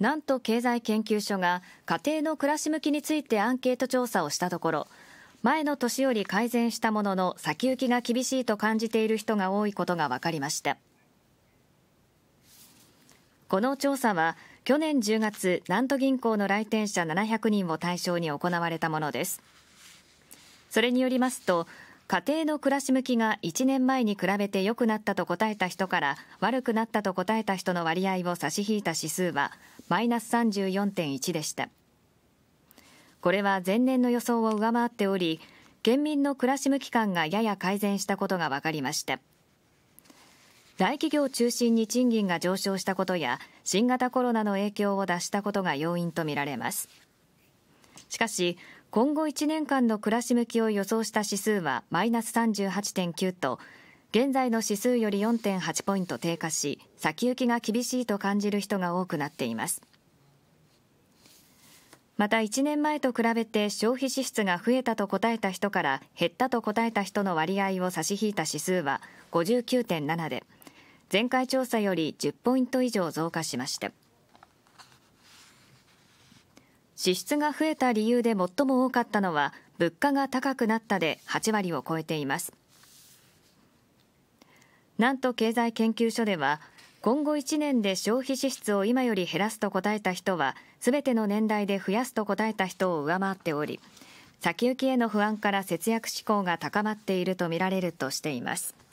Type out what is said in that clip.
なんと経済研究所が家庭の暮らし向きについてアンケート調査をしたところ前の年より改善したものの先行きが厳しいと感じている人が多いことが分かりましたこの調査は去年10月南都銀行の来店者700人を対象に行われたものですそれによりますと家庭の暮らし向きが1年前に比べて良くなったと答えた人から悪くなったと答えた人の割合を差し引いた指数はマイナス34.1でしたこれは前年の予想を上回っており県民の暮らし向き感がやや改善したことが分かりました大企業中心に賃金が上昇したことや新型コロナの影響を脱したことが要因とみられますしかし今後1年間の暮らし向きを予想した指数はマイナス38.9と現在の指数より4.8ポイント低下し先行きが厳しいと感じる人が多くなっていますまた1年前と比べて消費支出が増えたと答えた人から減ったと答えた人の割合を差し引いた指数は59.7で前回調査より10ポイント以上増加しました。支出が増えた理由で最も多かったのは物価が高くなったで8割を超えていますなんと経済研究所では今後1年で消費支出を今より減らすと答えた人はすべての年代で増やすと答えた人を上回っており先行きへの不安から節約志向が高まっているとみられるとしています。